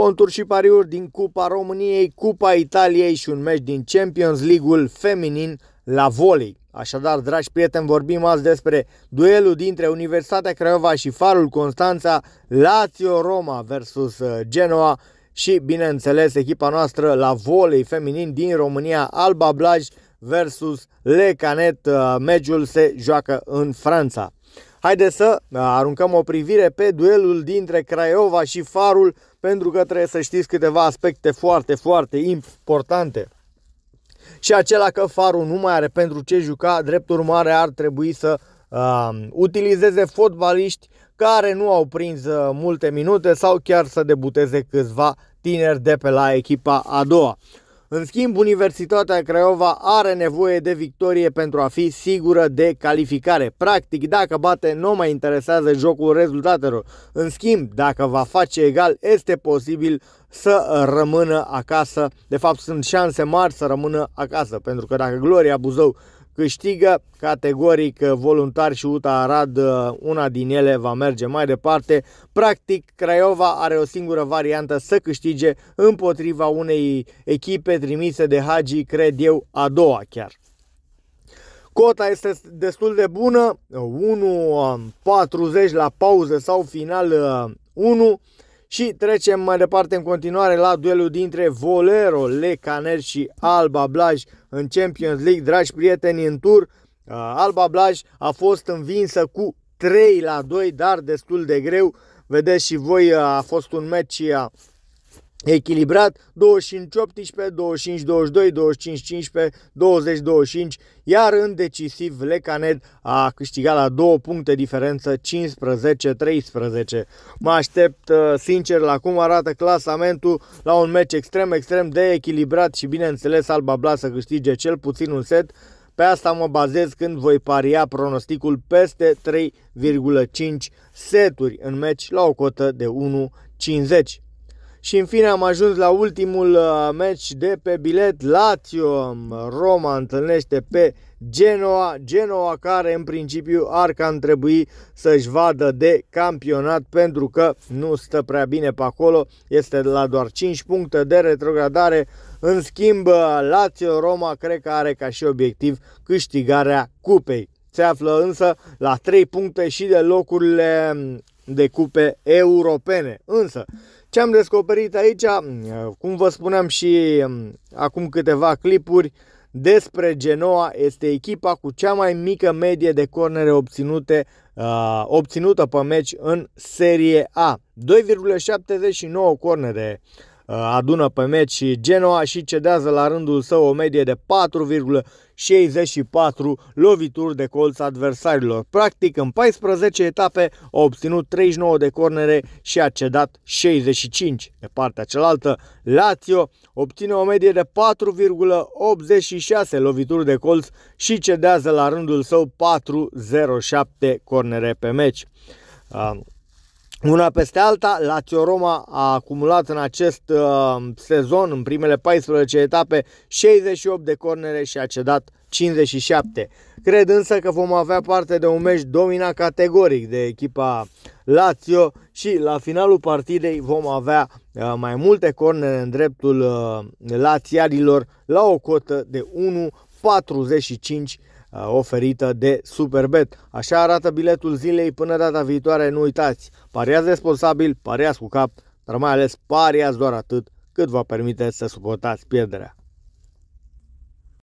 Ponturi și pariuri din Cupa României, Cupa Italiei și un meci din Champions League-ul feminin la volei. Așadar, dragi prieteni, vorbim azi despre duelul dintre Universitatea Craiova și Farul Constanța, Lazio Roma versus uh, Genoa și, bineînțeles, echipa noastră la volei feminin din România, Alba Blaj versus Le Canet. Uh, meciul se joacă în Franța. Haideți să uh, aruncăm o privire pe duelul dintre Craiova și Farul pentru că trebuie să știți câteva aspecte foarte, foarte importante. Și acela că farul nu mai are pentru ce juca, drept urmare ar trebui să uh, utilizeze fotbaliști care nu au prins uh, multe minute sau chiar să debuteze câțiva tineri de pe la echipa a doua. În schimb, Universitatea Craiova are nevoie de victorie pentru a fi sigură de calificare. Practic, dacă bate, nu mai interesează jocul rezultatelor. În schimb, dacă va face egal, este posibil să rămână acasă. De fapt, sunt șanse mari să rămână acasă, pentru că dacă Gloria Buzău câștigă categoric uh, voluntar și UTA Arad, uh, una din ele va merge mai departe. Practic, Craiova are o singură variantă să câștige împotriva unei echipe trimise de Hagi, cred eu, a doua chiar. Cota este destul de bună, 1.40 uh, la pauză sau final 1. Și trecem mai departe în continuare la duelul dintre Volero, Le Caner și Alba Blaj în Champions League. Dragi prieteni, în tur, uh, Alba Blaj a fost învinsă cu 3 la 2, dar destul de greu. Vedeți și voi, uh, a fost un meci uh, echilibrat, 25-18, 25-22, 25-15, 20-25, iar în decisiv Lecanet a câștigat la două puncte diferență 15-13. Mă aștept uh, sincer la cum arată clasamentul la un meci extrem, extrem de echilibrat și bineînțeles Alba Blas să câștige cel puțin un set, pe asta mă bazez când voi paria pronosticul peste 3,5 seturi în meci la o cotă de 1,50. Și în fine am ajuns la ultimul uh, meci de pe bilet. Lazio um, Roma întâlnește pe Genoa, Genoa care în principiu ar cam trebui să-și vadă de campionat pentru că nu stă prea bine pe acolo, este la doar 5 puncte de retrogradare, în schimb uh, Lazio Roma cred că are ca și obiectiv câștigarea cupei. Se află însă la 3 puncte și de locurile um, de cupe europene. Însă, ce am descoperit aici, mm, cum vă spuneam și mm, acum câteva clipuri, despre Genoa este echipa cu cea mai mică medie de cornere obținute, uh, obținută pe meci în Serie A. 2,79 cornere uh, Uh, adună pe meci Genoa și cedează la rândul său o medie de 4,64 lovituri de colț adversarilor. Practic, în 14 etape a obținut 39 de cornere și a cedat 65. De partea cealaltă, Lazio obține o medie de 4,86 lovituri de colț și cedează la rândul său 4,07 cornere pe meci. Uh, una peste alta, Lazio Roma a acumulat în acest uh, sezon, în primele 14 etape, 68 de cornere și a cedat 57. Cred însă că vom avea parte de un meci dominat categoric de echipa Lazio și la finalul partidei vom avea uh, mai multe cornere în dreptul uh, lațiarilor la o cotă de 1,45 oferită de Superbet. Așa arată biletul zilei până data viitoare, nu uitați, pariați responsabil, pariați cu cap, dar mai ales pariați doar atât cât vă permite să suportați pierderea.